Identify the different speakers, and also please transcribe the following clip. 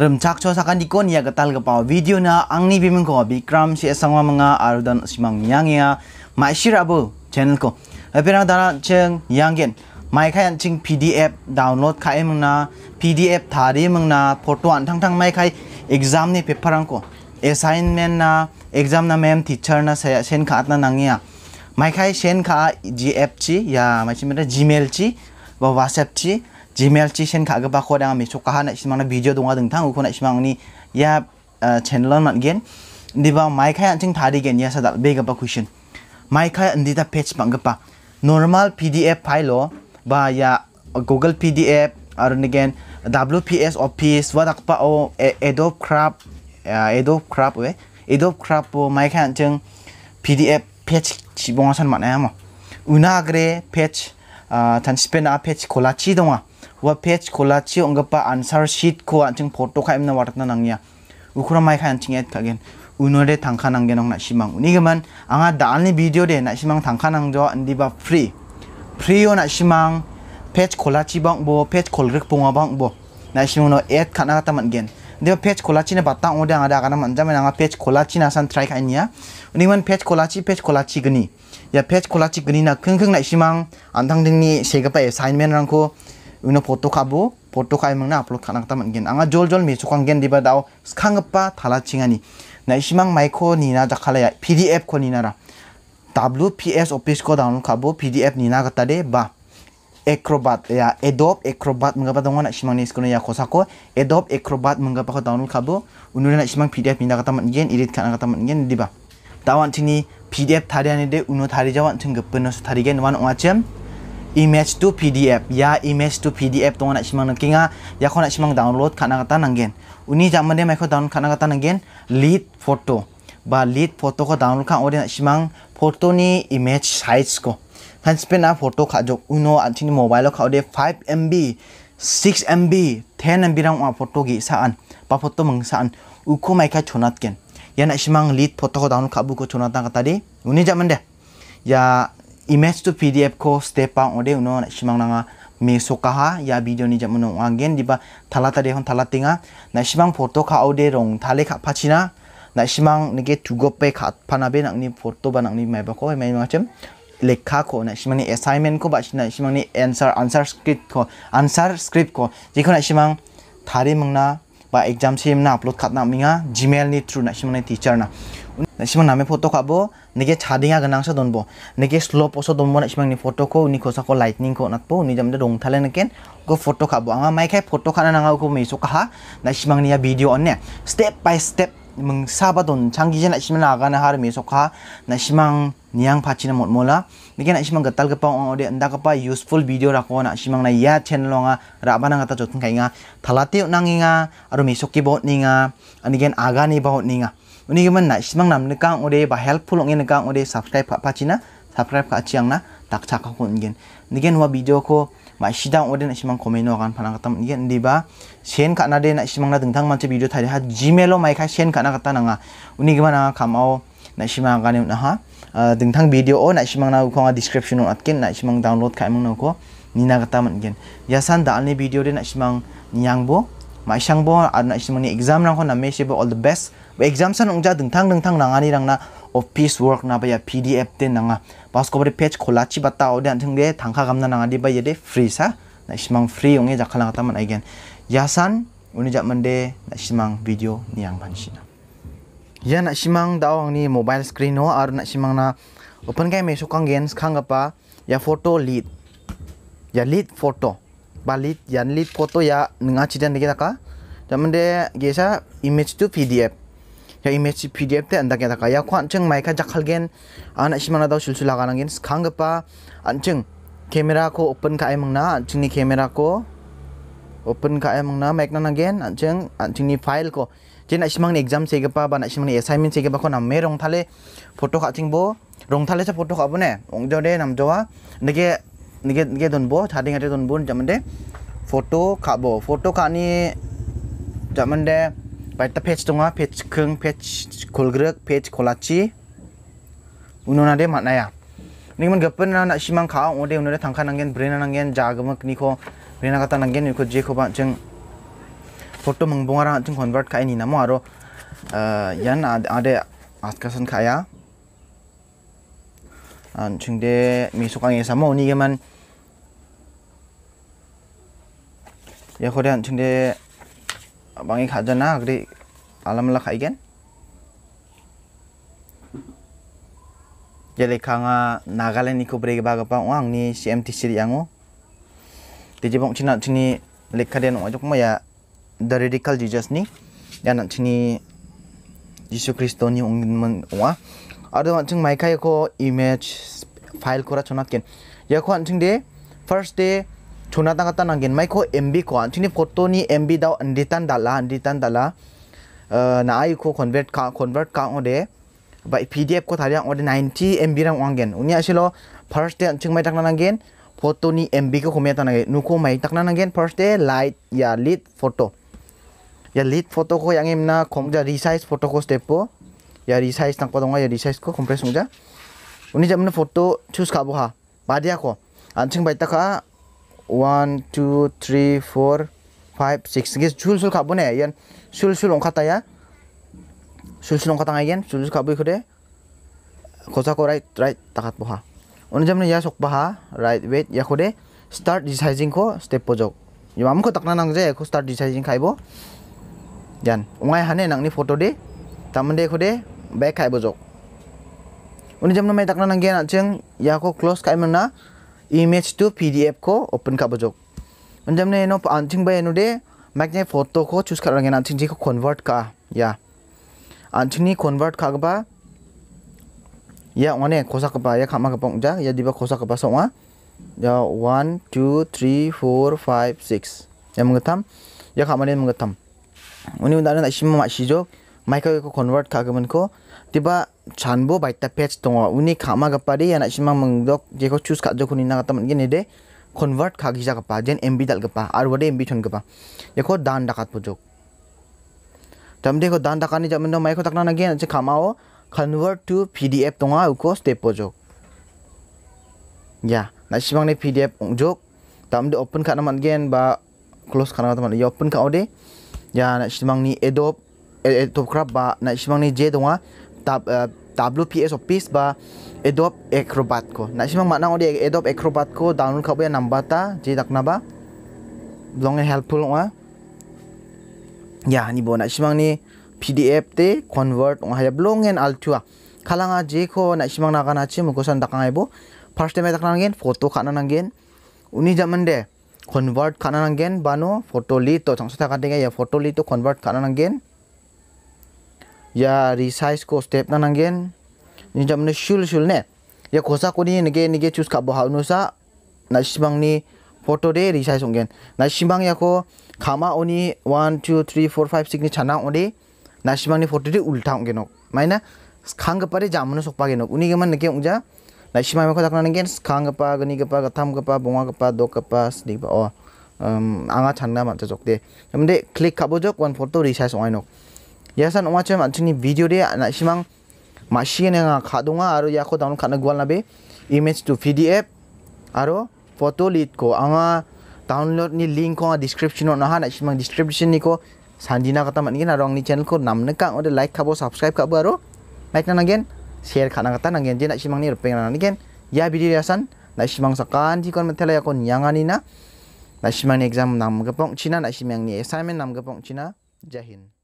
Speaker 1: r u m chak cho sakan dikon i ya ketal kepa video na ang ni b i m e n ko Bikram si esangwa mga arudan simang yang ya mai shira bu channel ko. Apirang dara cheng yang gen mai khayan ching PDF download k a i mung na PDF t a r i mung na p o r t o an t a n g t a n g mai khai exam ni paper ang ko assignment na exam na mem teacher na saya sen khat na nangia. Mai khai sen kha GF c i ya mai chimera Gmail chi ba WhatsApp chi Gmail chi sen kha ga ba kho dang mi chu ka na simang na video dong adang thang ko na simang ni ya channel man gen diba mai kha yang ching thari gen ya sa dal be ga ba question mai kha andi ta page bang ga pa normal pdf file lo ba ya google pdf ar ni gen wps office wa dak pa o adobe craft adobe craft we adobe craft po mai kha yang ching pdf page chi bong san ma na ma una gre page tan spin a page kola chi dong wa page kolachi ongpa answer sheet ko anching photo kha imna warna nangya ukura mai kha anching et kagen unore thangkha nangge nong na simang uni geman anga dalni video de na simang thangkha nangjo andiba free free yo na simang page kolachi bang bo page kolrek ponga bang bo na simang no et khana ta man gen de page kolachi ne batta ode anga da kana man jame anga page kolachi na san try kha niya uni geman page kolachi page kolachi gni ya page kolachi gni na khung khung na simang andang ding ni sege pa assignment rang ko u n o photo k a b u photo k a i mangna upload khana ta m a n g e n anga jol jol mi s u k a n g gen diba dao s k a n g p a t a l a chingani na i simang maiko nina j a k a l a ya pdf ko nina ra wps office ko download k a b u pdf nina gata de ba acrobat ya adobe acrobat mangapa dong w a na simang nes ko ya kosako adobe acrobat mangapa ko download k a b u u n o na simang pdf nina gata m a n g e n i r i t k a n a gata m a n g e n diba dawan tini pdf t a r i ane de u n o t a r i jawan thung gapno su t a r i gen wan ongachem image to PDF ya image to PDF tong nak simang nang kinga ah. ya ko nak simang download khana kata nang gen uni jamme de mai ko download khana kata nang gen lead photo ba lead photo ko download kan. ore nak simang photo ni image size ko kan spin na ah photo kha jo uno ni mobile kha ode 5 MB 6 MB 10 MB rang wa photo gi saan ba photo mang saan uko mai ka chonat gen ya nak simang lead photo ko download kha buku ko chonat nang kata uni jamme de ya image to pdf ko step pa ode uno na simang h nanga me sokaha ya video ni jam uno angen diba thalata de hon thalatinga na simang h photo kha ode rong thale kha p a c h i n a na simang h nige tugo pe kha phanabe nangni photo ba nangni m e b a ko mai ma chem lekha ko na simang h ni assignment ko ba sina h simang h ni answer answer script ko answer script ko jikona simang h t h a r i mangna বা exam সেম না upload খাত নামি জিমেল নি থ্রু নাই মানে টিচার না নাইসিমা নামে ফটো খাবো নাকি ছাদিঙা গান সে দনবো নাকি স্লো পোসো দনবো নাইসিমা ফটো উনি খোসাকো লাইটনিং নাকবো উনি যেমন রংথালে নাকেন গো ফটো খাবো আমার মাইখাই ফটো খানা নাঙাও মেসো কাহা নাইসিমা ভিডিও অনে step by step m n g Sabadon, changi siya na s i m a naaga na hari meso ka na simang n i a n g pachi na motmola. Nikin na simang gatal kapang ang ode n d a kapa useful video rako na simang na ya channel nga raba na ngata jotun k a i nga thalati nangi nga aro meso kibot ni nga anigen aga ni bahot ni nga. u n i g e man na simang namne ka ang ode ba helpful ang ka ang ode subscribe pachi na subscribe ka chiang na takchaka ko ngin. n i g i n wa video ko mai sidang ode na simang komen no kan panang katam ngen diba sen ka na de na simang na dingtang manche video thai ha gmail lo mai kha sen ka na kata nanga ha. uni gi mana kham ao na simang ka ne na ha dingtang ha. eh, video o na simang na ko ha, description no atken na simang download kha mang no ko ni na kata man ngen ya san da ne video de na simang niang bo mai sang bo ad na simang ni exam rang ko na me se bo all the best exam san ong ja dingtang dingtang nangani rang na, ngani rang na office work ना भैया P D F तेन ना पास कोबरे पेज खोला ची बता और ध्यान दे थंखा गमना ना दी भैया दे फ्री सा ना इसमें फ्री होंगे जखा लगा तमन आई गेन यासान उन्हें जब मंडे ना इसमें वीडियो नियंग भंशीना या ना इसमें दाव अंगनी मोबाइल स्क्रीन हो और ना इसमें ना ओपन कैमरे सो कंग गेंस खांग या फोटो लीड या लीड फोटो बालीड या लीड फोटो या नंगा चीज़ देखे था का जब मंडे गेसा image to P D F ya image pdf te anda kya ka ya kwan a cheng mai ka jakhal gen ana shimana da shulsula ga nangin khang ga pa ancheng camera ko open ka ai mangna ancheng ni camera ko open ka ai mangna maik na n a n g e n ancheng ancheng ni file ko j e n ashimang ni exam se g e pa ban ashimang ni assignment se g e pa ko nam me rong thale photo ka ting bo rong thale sa photo ka bone ong jo de nam jo wa n e g e n e g e n e g e don bo thading ate don bon jamande photo ka bo photo ka ni jamande Pada page tu ngah, page keng, page kolgrek, page kolachi. Uno nade mat naya. Ni mungkin gapan lah nak simang kau, ode uno de thangka nangen, brain nangen, jaga mak ni ko, brain kata nangen ni ko je ko bang ceng. Foto mengbongar ceng convert kai ni nama aro. Yan ada ada askasan kaya. Ceng de misukang ye sama ni gaman. Ya kau dah ceng de bangi khaja lah, na agri alam la khai gen jele khanga nagale ni ko brege ba ga pa wang ni cmt siri angu tiji bong china chini lekha den ojok ma ya the radical jesus ni ya na cini jesus christo ni ong man wa Ada wan chung mai ko image file ko ra chona ken ya ko an chung de first day छूना तंग नागिन micro M B को थी फोटो नि M B दाव अंडीतान दाला अंडीतान दाला ना आईको कन्वर्ट का कन्वर्ट का ओदे बाई पी डी एफ को थारे नाइनटी एम बी रंग वांगेन उसेलो फर्स्ट डे अचिंग माइटना नागिन फोटो नि एम बी को हमे तक नुको मई टकना नागिन फर्स्ट डे लाइट या लिट फोटो या लिट फोटो को यांग ना खोज रिसाइज फोटो को स्टेपो या रिसाइज तक दोंगा या रिसाइज को कम्प्रेस होंगे उन्नी जब फोटो चूस खाबो हा बाया को अचिंग बैठा 1 2 3 4 5 6 guys sul sul khabone yan sul sul onkhata ya sul sul onkhata yan sul sul khabui khode khosa ko right right takat boha on jamne ya sok baha right weight ya khode start resizing ko step pojok yam ko takna nang je ko start resizing khaibo yan ungai hane nang ni photo de tamne de khode back khaibo jok on jamne mai takna nang ge na cheng ya ko close khaimna image i m magne ka bajok. a a na a ba ka lang g open eno eno de choose e to t PDF photo ko ko n n n n j ઇ n ે જ two k ી ડ ી એ ફ કો ઓપન કાબજો અને તમને એનો આંથિંગ ભાઈ એ e ો ડે a ka ન a ફોટો કો ચ a ઝ કરવા લ ા a ે આ ં a k ં ગ a ે કન્વર્ટ કા યા આ ં t િં ગ ન ી કન્વર્ટ કાગબા 야 원에 고사급바 야 가마급바 a 자 a 디바 고사급바 성화 야1 2 3 4 5 6야 뭔가 탐야 가만히 s h i m 늘 나는 아시면 마시죠 Michael को कन्वर्ट खागे मन को तिबा छानबो बाइटा पेच तो उनी खामा गपारे या ना शिमा मंगदोक जेको चूस खाजो खुनी ना गतमन गेने दे कन्वर्ट खागी जा गपा जेन एमबी दल गपा आर वडे एमबी थन गपा देखो दान डकात पजो तम देखो दान डकाने जब मन माइकल तकना ना गेन खामाओ कन्वर्ट टू पीडीएफ तो आ उको स्टेप पजो या ना शिमा ने पीडीएफ जो तम दे ओपन खाना मन गेन बा क्लोज खाना मन ये ओपन खाओ दे या ना शिमा ने Adobe Eh, eh, top crab ba na isimang ni jay dunga ha. tab eh, WPS of Peace ba Adobe Acrobat ko. Na isi mang maknang odi Adobe Acrobat ko download ka ba number ta jay tak na ba? Long helpful nga. Ha. Ya ni bo na isi mang ni PDF te convert nga ya, hayab long and altua. Ha. Kalang a jay ko na isi mang nakana chi mo kusan takang ay bo. First time takang nangin photo ka na nangin. Uni jaman de convert ka na nangin ba no photo lito. Sang sa takating ya photo lito convert ka na nangin. ya resize ko step na nanggen ni jam ne shul shul ne ya kosa ko ni nge nge chus ka bo ha no sa na shibang ni photo de resize onggen na shibang ya ko k a m a oni 1 2 3 4 5 6 ni chana oni na shibang ni photo de ulta onggen ok maina khang pa re jam no sok pa gen ok uni ge man nge ongja na shibang ma ko dakna ngen khang pa gni ge pa gatham ge pa bonga ge pa do ge pa sdi b a o anga channa ma jok de jamde click ka bo jok one photo resize ongai nok yasan ong macam ni video dia nak simang machine yang aku kadunga aru ya aku download kat negual nabe image to PDF aru foto lead ko anga download ni link ko description ona nak simang description ni ko sandina kata mak ni kan, aru ni channel ko nam neka ode like kabo subscribe kabo aru baik nan again share kat nan kata nan again dia nak simang ni rupeng nan again ya video yasan nak simang sakan jikon metela ya kon yanganina nak simang ni exam nam gepong china nak simang ni assignment nam gepong china jahin